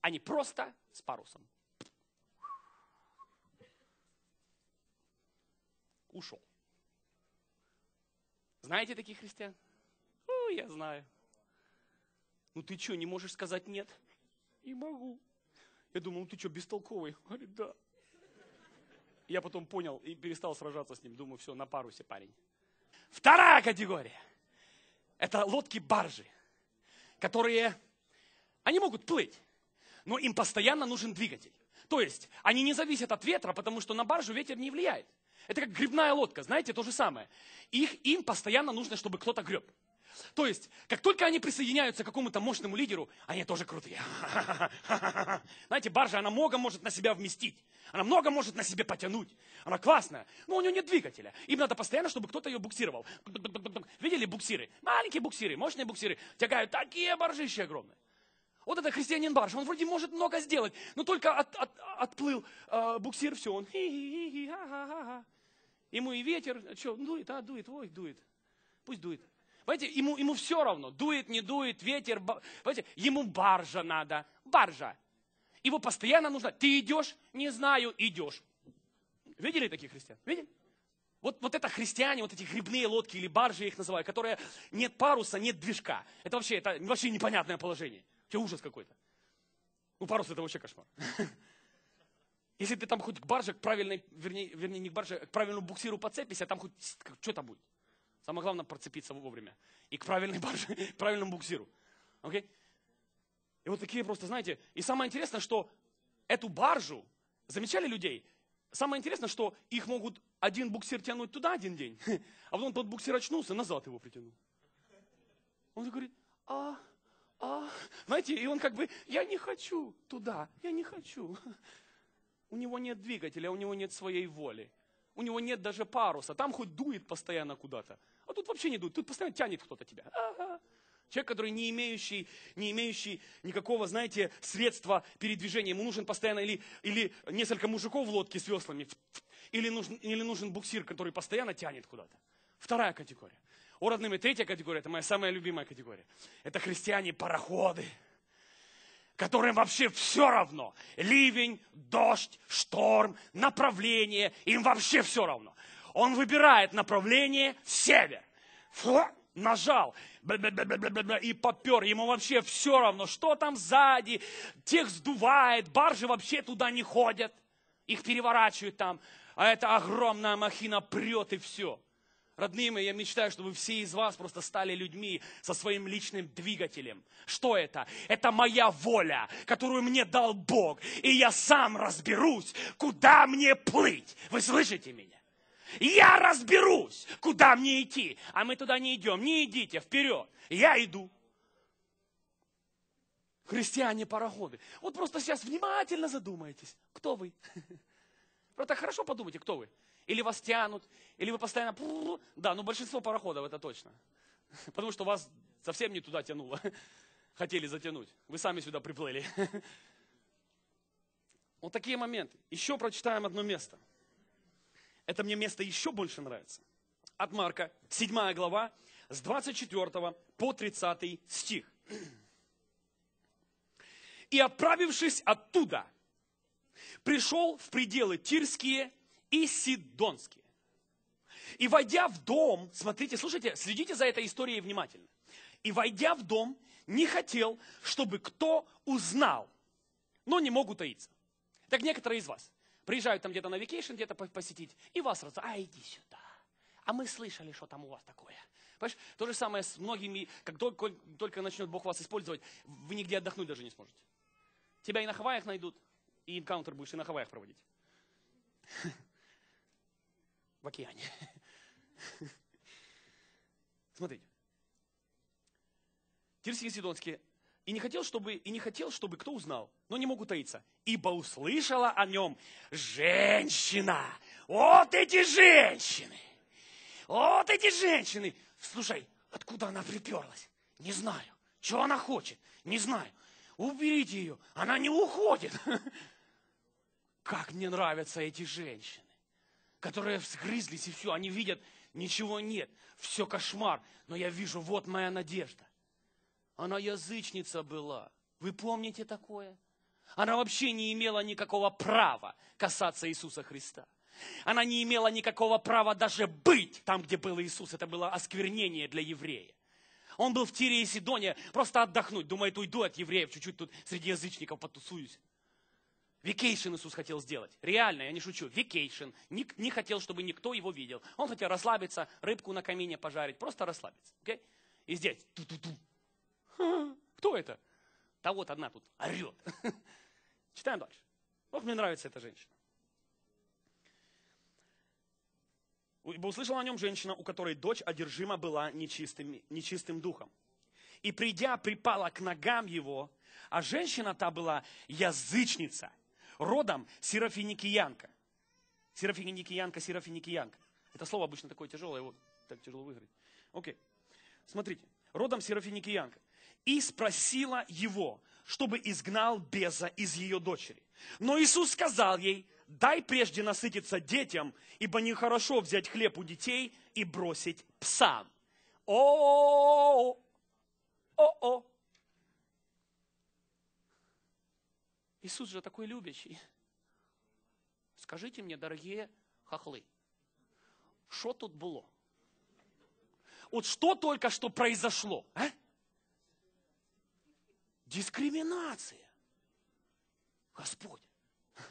Они просто с парусом. Ушел. Знаете таких христиан? Ну, я знаю. Ну ты что, не можешь сказать нет? Не могу. Я думал, ну ты что, бестолковый? говорит, да. Я потом понял и перестал сражаться с ним. Думаю, все, на парусе парень. Вторая категория – это лодки-баржи, которые, они могут плыть, но им постоянно нужен двигатель. То есть они не зависят от ветра, потому что на баржу ветер не влияет. Это как грибная лодка, знаете, то же самое. Их, им постоянно нужно, чтобы кто-то греб. То есть, как только они присоединяются к какому-то мощному лидеру, они тоже крутые. Знаете, баржа, она много может на себя вместить. Она много может на себе потянуть. Она классная, но у нее нет двигателя. Им надо постоянно, чтобы кто-то ее буксировал. Видели буксиры? Маленькие буксиры, мощные буксиры. Тягают такие баржищи огромные. Вот это христианин барж, он вроде может много сделать, но только от, от, отплыл э, буксир, все, он хи-хи-хи, ха-ха-ха. Ему и ветер, что, дует, а, дует, ой, дует. Пусть дует. Понимаете, ему, ему все равно, дует, не дует, ветер, понимаете, ему баржа надо, баржа. Его постоянно нужно, ты идешь, не знаю, идешь. Видели таких христиан? Видели? Вот, вот это христиане, вот эти грибные лодки или баржи, я их называю, которые нет паруса, нет движка. Это вообще, это вообще непонятное положение. Вообще ужас какой-то. У ну, паруса это вообще кошмар. Если ты там хоть к барже, к правильной, вернее, вернее не к барже, а к правильному буксиру подцепишься, а там хоть что-то будет. Самое главное процепиться вовремя. И к правильной барже, к правильному буксиру. Okay? И вот такие просто, знаете, и самое интересное, что эту баржу, замечали людей? Самое интересное, что их могут один буксир тянуть туда один день, а потом тот буксир очнулся, назад его притянул. Он говорит, а, а, знаете, и он как бы, я не хочу туда, я не хочу. У него нет двигателя, у него нет своей воли. У него нет даже паруса, там хоть дует постоянно куда-то. А тут вообще не дует, тут постоянно тянет кто-то тебя. А-а-а. Человек, который не имеющий, не имеющий никакого, знаете, средства передвижения. Ему нужен постоянно или, или несколько мужиков в лодке с веслами, или нужен, или нужен буксир, который постоянно тянет куда-то. Вторая категория. О, родными, третья категория, это моя самая любимая категория. Это христиане-пароходы, которым вообще все равно. Ливень, дождь, шторм, направление, им вообще все равно. Он выбирает направление север. Фу, нажал и попер. Ему вообще все равно, что там сзади. Тех сдувает, баржи вообще туда не ходят. Их переворачивают там. А эта огромная махина прет и все. Родные мои, я мечтаю, чтобы все из вас просто стали людьми со своим личным двигателем. Что это? Это моя воля, которую мне дал Бог. И я сам разберусь, куда мне плыть. Вы слышите меня? Я разберусь, куда мне идти. А мы туда не идем. Не идите, вперед. Я иду. Христиане-пароходы. Вот просто сейчас внимательно задумайтесь, кто вы. Просто хорошо подумайте, кто вы. Или вас тянут, или вы постоянно... Да, ну большинство пароходов это точно. Потому что вас совсем не туда тянуло. Хотели затянуть. Вы сами сюда приплыли. Вот такие моменты. Еще прочитаем одно место – это мне место еще больше нравится. От Марка, 7 глава, с 24 по 30 стих. «И отправившись оттуда, пришел в пределы Тирские и Сидонские. И войдя в дом, смотрите, слушайте, следите за этой историей внимательно. И войдя в дом, не хотел, чтобы кто узнал, но не мог утаиться. Так некоторые из вас. Приезжают там где-то на векейшн, где-то посетить, и вас сразу, а иди сюда. А мы слышали, что там у вас такое. Понимаешь? То же самое с многими, как только, только начнет Бог вас использовать, вы нигде отдохнуть даже не сможете. Тебя и на Хаваях найдут, и инкаунтер будешь и на Хаваях проводить. В океане. Смотрите. Тирский и Сидонский и не хотел, чтобы, и не хотел, чтобы кто узнал, но не могу таиться. Ибо услышала о нем женщина. Вот эти женщины! Вот эти женщины! Слушай, откуда она приперлась? Не знаю. Чего она хочет? Не знаю. Уберите ее, она не уходит. Как мне нравятся эти женщины, которые взгрызлись и все, они видят, ничего нет, все кошмар, но я вижу, вот моя надежда. Она язычница была. Вы помните такое? Она вообще не имела никакого права касаться Иисуса Христа. Она не имела никакого права даже быть там, где был Иисус. Это было осквернение для еврея. Он был в Тире и Сидоне просто отдохнуть. Думает, уйду от евреев, чуть-чуть тут среди язычников потусуюсь. Викейшн Иисус хотел сделать. Реально, я не шучу. Викейшн. Не, не хотел, чтобы никто его видел. Он хотел расслабиться, рыбку на камине пожарить, просто расслабиться. Okay? И здесь. Ту -ту -ту. Кто это? Да вот одна тут орет. Читаем дальше. Вот мне нравится эта женщина. Ибо услышала о нем женщина, у которой дочь одержима была нечистым, нечистым духом. И придя, припала к ногам его, а женщина та была язычница, родом серафиникиянка. Серафиникиянка, серафиникиянка. Это слово обычно такое тяжелое, его так тяжело выиграть. Окей. Смотрите. Родом серафиникиянка и спросила его, чтобы изгнал Беза из ее дочери. Но Иисус сказал ей, дай прежде насытиться детям, ибо нехорошо взять хлеб у детей и бросить псам. О, о, о, о. Иисус же такой любящий. Скажите мне, дорогие хохлы, что тут было? Вот что только что произошло? А? Дискриминация. Господь,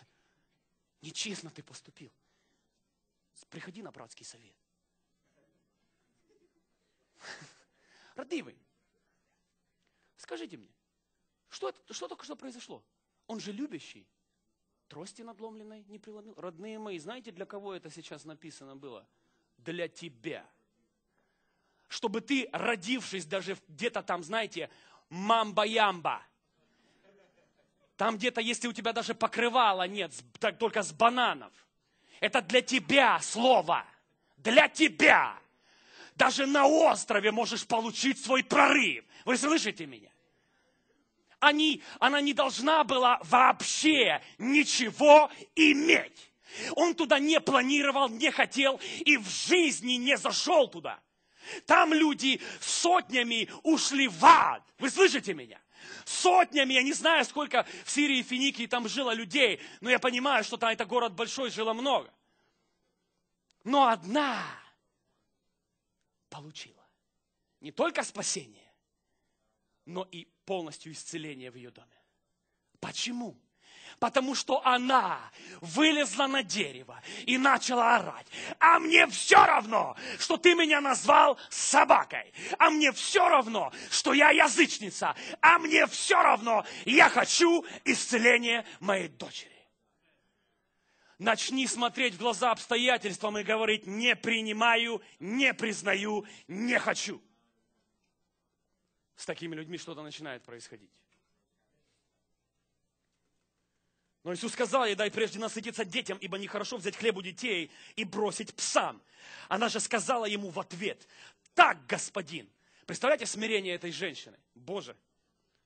нечестно ты поступил. Приходи на братский совет. Родивый, скажите мне, что, это, что только что произошло? Он же любящий. Трости надломленной не преломил. Родные мои, знаете, для кого это сейчас написано было? Для тебя чтобы ты, родившись даже где-то там, знаете, мамба-ямба. Там где-то, если у тебя даже покрывала нет, так только с бананов. Это для тебя слово. Для тебя. Даже на острове можешь получить свой прорыв. Вы слышите меня? Они, она не должна была вообще ничего иметь. Он туда не планировал, не хотел и в жизни не зашел туда. Там люди сотнями ушли в ад. Вы слышите меня? Сотнями, я не знаю, сколько в Сирии и Финикии там жило людей, но я понимаю, что там это город большой, жило много. Но одна получила не только спасение, но и полностью исцеление в ее доме. Почему? потому что она вылезла на дерево и начала орать. А мне все равно, что ты меня назвал собакой. А мне все равно, что я язычница. А мне все равно, я хочу исцеления моей дочери. Начни смотреть в глаза обстоятельствам и говорить, не принимаю, не признаю, не хочу. С такими людьми что-то начинает происходить. Но Иисус сказал ей, дай прежде насытиться детям, ибо нехорошо взять хлеб у детей и бросить псам. Она же сказала ему в ответ, так, господин. Представляете смирение этой женщины? Боже.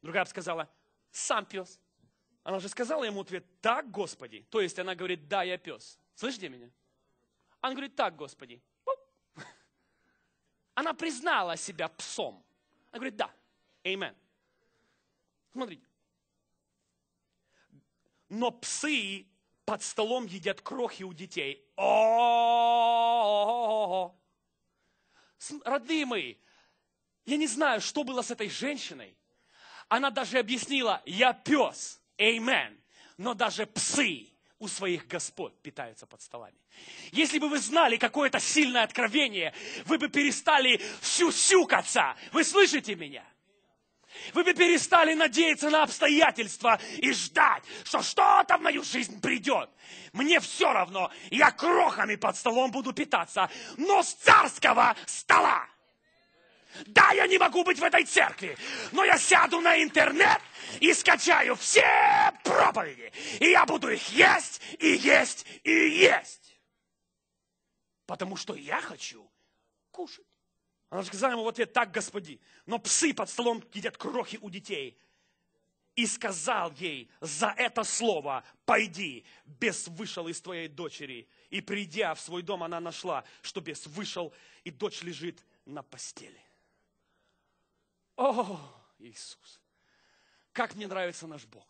Другая бы сказала, сам пес. Она же сказала ему ответ, так, Господи. То есть она говорит, да, я пес. Слышите меня? Она говорит, так, Господи. Она признала себя псом. Она говорит, да, Аминь. Смотрите, но псы под столом едят крохи у детей. О, -о, -о, -о родные мои, я не знаю, что было с этой женщиной. Она даже объяснила, я пес, amen. Но даже псы у своих господ питаются под столами. Если бы вы знали какое-то сильное откровение, вы бы перестали сюсюкаться. Вы слышите меня? Вы бы перестали надеяться на обстоятельства и ждать, что что-то в мою жизнь придет. Мне все равно, я крохами под столом буду питаться, но с царского стола. Да, я не могу быть в этой церкви, но я сяду на интернет и скачаю все проповеди. И я буду их есть, и есть, и есть. Потому что я хочу кушать. Она сказала ему в ответ, так, Господи. Но псы под столом едят крохи у детей. И сказал ей за это слово, пойди, бес вышел из твоей дочери. И придя в свой дом, она нашла, что бес вышел, и дочь лежит на постели. О, Иисус, как мне нравится наш Бог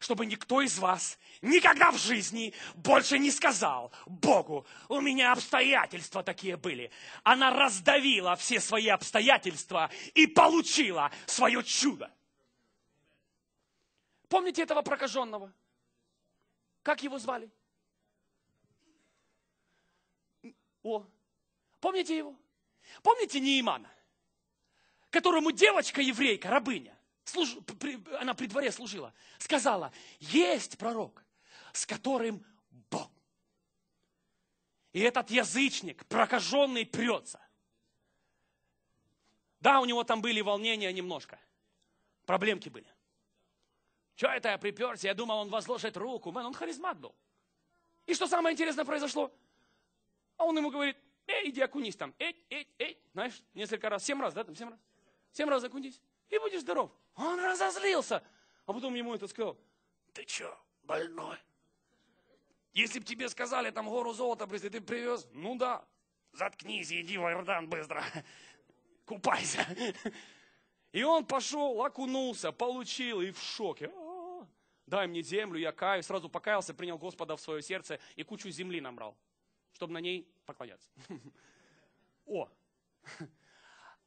чтобы никто из вас никогда в жизни больше не сказал Богу, у меня обстоятельства такие были. Она раздавила все свои обстоятельства и получила свое чудо. Помните этого прокаженного? Как его звали? О, помните его? Помните Неимана, которому девочка еврейка, рабыня, служ... при... она при дворе служила, сказала, есть пророк, с которым Бог. И этот язычник, прокаженный, прется. Да, у него там были волнения немножко. Проблемки были. Че это я приперся? Я думал, он возложит руку. Мэн, он харизмат был. И что самое интересное произошло? А он ему говорит, эй, иди окунись там. Эй, эй, эй. Знаешь, несколько раз. Семь раз, да? Там семь раз. Семь раз окунись и будешь здоров. Он разозлился. А потом ему это сказал, ты что, больной? Если бы тебе сказали, там гору золота привезли, ты привез? Ну да. Заткнись, иди в Иордан быстро. Купайся. И он пошел, окунулся, получил и в шоке. Дай мне землю, я каюсь. Сразу покаялся, принял Господа в свое сердце и кучу земли набрал, чтобы на ней поклоняться. О!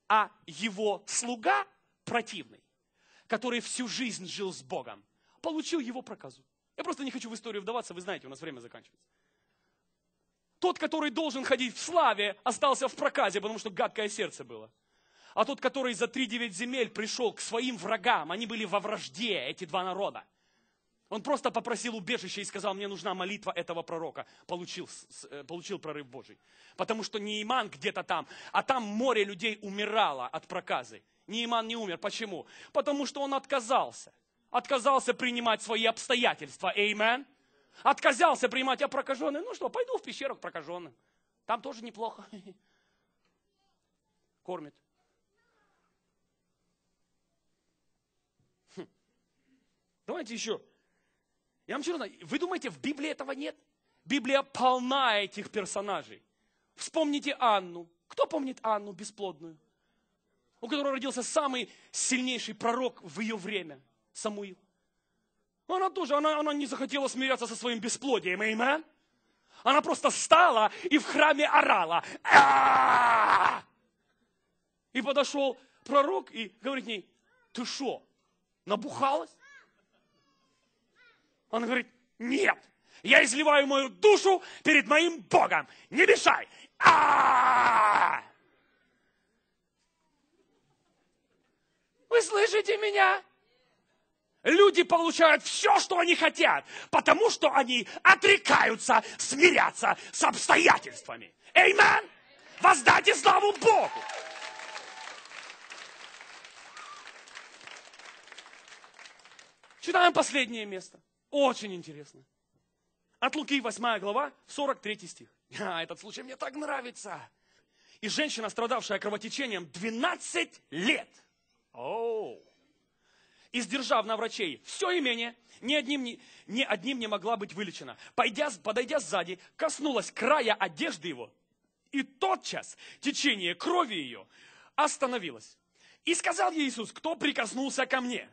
А его слуга противный, который всю жизнь жил с Богом, получил его проказу. Я просто не хочу в историю вдаваться, вы знаете, у нас время заканчивается. Тот, который должен ходить в славе, остался в проказе, потому что гадкое сердце было. А тот, который за три девять земель пришел к своим врагам, они были во вражде, эти два народа. Он просто попросил убежище и сказал, мне нужна молитва этого пророка. Получил, э, получил прорыв Божий. Потому что Нейман где-то там, а там море людей умирало от проказы. Нейман не умер. Почему? Потому что он отказался. Отказался принимать свои обстоятельства. Эймен. Отказался принимать, я прокаженный. Ну что, пойду в пещеру к прокаженным. Там тоже неплохо. Кормит. Хм. Давайте еще я вам серьезно, вы думаете, в Библии этого нет? Библия полна этих персонажей. Вспомните Анну. Кто помнит Анну бесплодную? У которой родился самый сильнейший пророк в ее время, Самуил. Она тоже, она, она не захотела смиряться со своим бесплодием, amen? Она просто встала и в храме орала. И подошел пророк и говорит ей, ты что, набухалась? Он говорит, нет, я изливаю мою душу перед моим Богом. Не мешай. а Вы слышите меня? Люди получают все, что они хотят, потому что они отрекаются смиряться с обстоятельствами. Эймен! Воздайте славу Богу! Читаем последнее место. Очень интересно. От Луки 8 глава, 43 стих. А, этот случай мне так нравится. И женщина, страдавшая кровотечением 12 лет, издержав на врачей все имение, ни одним не, ни одним не могла быть вылечена. Пойдя, подойдя сзади, коснулась края одежды его, и тотчас течение крови ее остановилось. И сказал ей Иисус, кто прикоснулся ко мне?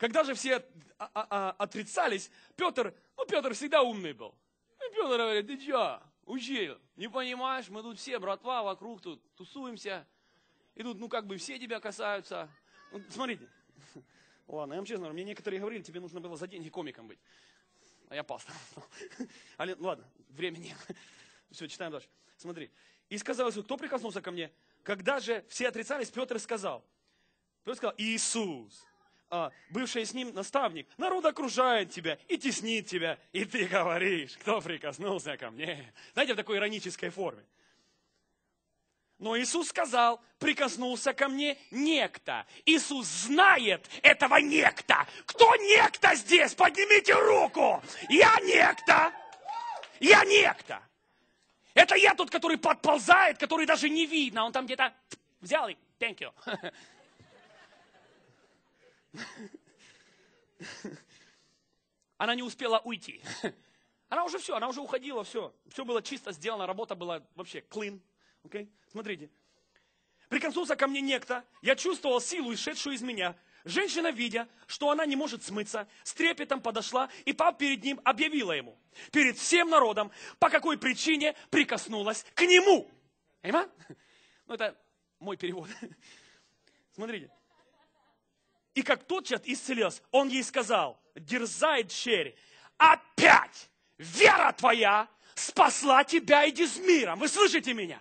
Когда же все а, а, а, отрицались, Петр, ну, Петр всегда умный был. И Петр говорит, ты чё, учи, не понимаешь, мы тут все, братва, вокруг тут тусуемся. И тут, ну, как бы все тебя касаются. Ну, смотрите, ладно, я вам честно говорю, мне некоторые говорили, тебе нужно было за деньги комиком быть. А я пастор. Але, ну, ладно, времени. нет. Все, читаем дальше. Смотри. И сказал Иисус, кто прикоснулся ко мне? Когда же все отрицались, Петр сказал. Петр сказал, Иисус а, бывший с ним наставник, народ окружает тебя и теснит тебя, и ты говоришь, кто прикоснулся ко мне. Знаете, в такой иронической форме. Но Иисус сказал, прикоснулся ко мне некто. Иисус знает этого некто. Кто некто здесь? Поднимите руку. Я некто. Я некто. Это я тот, который подползает, который даже не видно. Он там где-то взял и thank you. Она не успела уйти. Она уже все, она уже уходила, все. Все было чисто сделано, работа была вообще клин. Okay? Смотрите. Прикоснулся ко мне некто, я чувствовал силу, исшедшую из меня. Женщина, видя, что она не может смыться, с трепетом подошла и пав перед ним, объявила ему, перед всем народом, по какой причине прикоснулась к нему. Понимаете? Ну, это мой перевод. Смотрите. И как тот человек исцелился, он ей сказал, дерзай, черь, опять вера твоя спасла тебя, иди с миром. Вы слышите меня?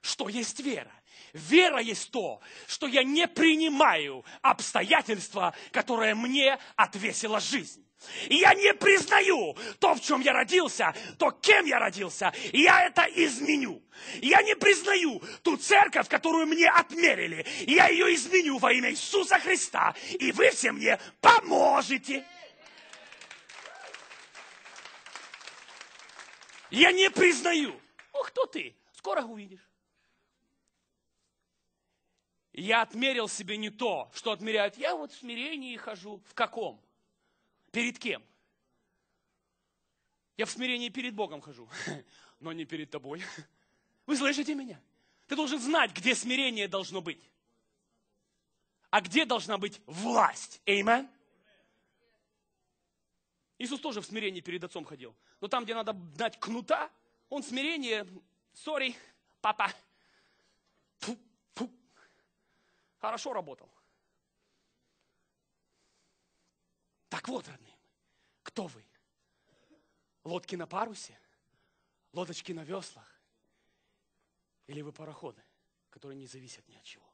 Что есть вера? Вера есть то, что я не принимаю обстоятельства, которые мне отвесила жизнь. И я не признаю то, в чем я родился, то, кем я родился. я это изменю. я не признаю ту церковь, которую мне отмерили. я ее изменю во имя Иисуса Христа. И вы все мне поможете. Я не признаю. О, кто ты? Скоро увидишь. Я отмерил себе не то, что отмеряют. Я вот в смирении хожу. В каком? Перед кем? Я в смирении перед Богом хожу, но не перед тобой. Вы слышите меня? Ты должен знать, где смирение должно быть. А где должна быть власть? Эймен? Иисус тоже в смирении перед отцом ходил. Но там, где надо дать кнута, он смирение, сори, папа, фу, фу, хорошо работал. Так вот, родные, кто вы? Лодки на парусе? Лодочки на веслах? Или вы пароходы, которые не зависят ни от чего?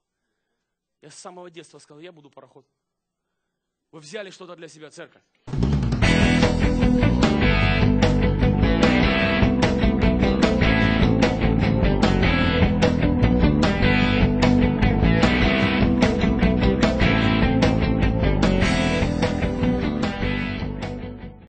Я с самого детства сказал, я буду пароход. Вы взяли что-то для себя, церковь.